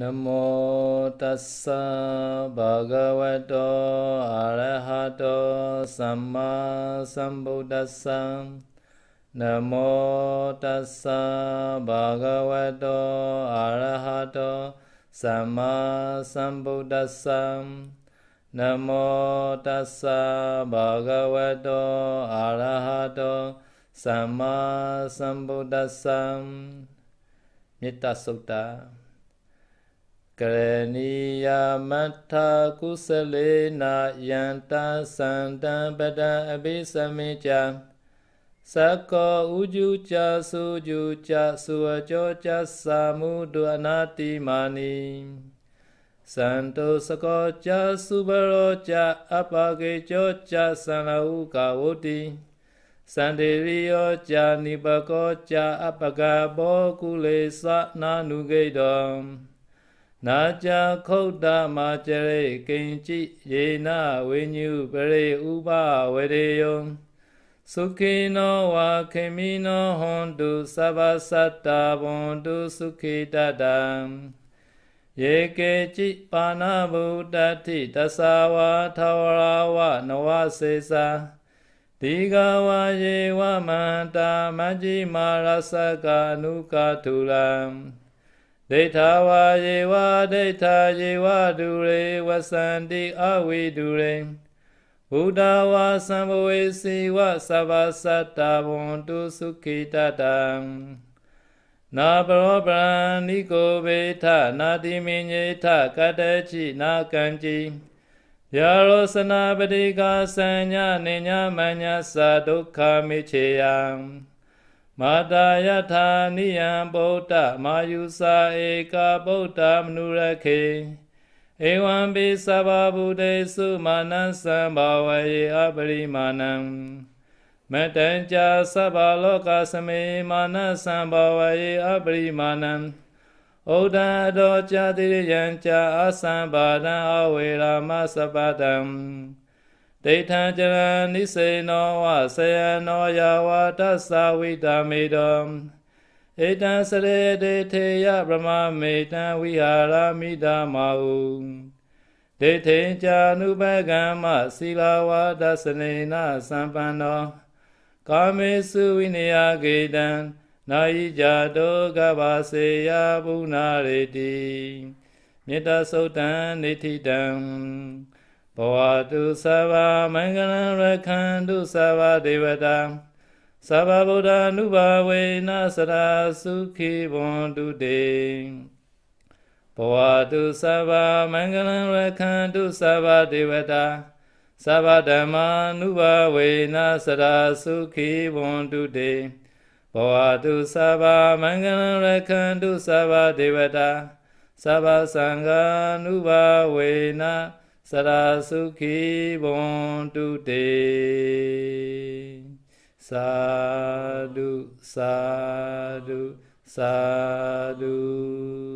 นะโมตัสสะภะคะวะโตอะระหะโตสัมมาสัมพุทธัสสะนะโมตัสสะภะคะวะโตอะระหะโตสัมมาสัมพุทธัสสะนะโมตัสสะภะคะวะโตอะระหะโตสัมมาสัมพุทธัสสะမေတ္တာစုတ္တာကရဏီယမထာကုသလေနာယန္တသန္တံပဒံအဘိသမေချာသကောဥจุจာစုจุจာစုအကြောจာသာမုဒအနာတိမာနိစန္တုသကောจာစုဘရောจာအပကေကြောจာသံလဟုကာဝတိစန္ဒေရိယောจာနိပကောจာအပကဘောကုလေသနာနုဂေတောနာကြခုတ်တမကြရေကိဉ္จิယေနဝိညုပရိဥပဝရေယောสุขีโนวาคิมิโนหนตุสัพพสัตตาบุญตุสุขิตตังเยเกจิปานาบุตติตัสสาวาทวราวะนวเสสาတိကဝါယေဝမန္တာမဇ္ဈိမာရစကာနုကာထူလံဒိဋ္ဌာဝါယေဝဒိဋ္ဌာယေဝဒုရေဝစန္တိအဝိဒုရေဘုဒ္ဓဝါသံဘဝေစီဝသဗ္ဗသတ္တဘွန်တုစုခိတတံနာပရောပရဏိကိုဘေထနာတိမင်းေထကတ္တချိနာကံจิဗျာရောစနာပတိကာသัญญနေညမညသဒုက္ခမေချေယံမာတာယထာနိယံဗုဒ္ဓမာယုစာဧကဗုဒ္ဓမနုရခေဧဝံပိသဗ္ဗဗုဒိစုမာနံသံဘာဝယေအပရိမာဏံမတံချာသဗ္ဗလောကသမေမာနသံဘာဝယေအပရိမာဏံဩဒံအတောချာတိရယံချာအသံဘာဒံအဝေရာမသပတံဒိဋ္ဌံကျရံနိစေနောဝဆေယနောယာဝတ္သဝိတာမေတောဧတံစရေတေထေယဗြဟ္မမေတံဝိဟာရမိဓမ္မာဟုဒေထေဂျာနုပကမ္မသီလဝါဒသနေနသံပန္နောကာမေစုဝိနယကေတံနာယိဂျာတောကဘာစေယပုဏ္ဏရေတိမေတ္တာသုတ်တံနေတိတံဘဝတုသဗ္ဗမင်္ဂလံရခန္တုသဗ္ဗဒေဝတာသဗ္ဗဗုဒ္ဓ ानु ဘာဝေနသရာစုခိဘွန်တုတေဘဝတုသဗ္ဗမင်္ဂလံရခန္တုသဗ္ဗဒေဝတာသဗ္ဗဓမ္မာနုဘာဝေနသရာစုခိဘွန်တုတေဘဝတုသဗ္ဗမင်္ဂလံရခန္တုသဗ္ဗဒေဝတာသဗ္ဗသံဃာနုဘာဝေနသ sada sukhi bontu te Sadu sadu sadu.